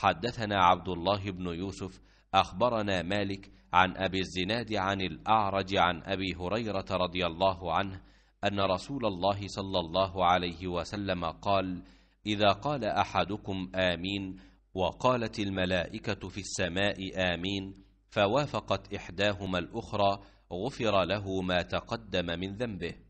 حدثنا عبد الله بن يوسف أخبرنا مالك عن أبي الزناد عن الأعرج عن أبي هريرة رضي الله عنه أن رسول الله صلى الله عليه وسلم قال إذا قال أحدكم آمين وقالت الملائكة في السماء آمين فوافقت إحداهما الأخرى غفر له ما تقدم من ذنبه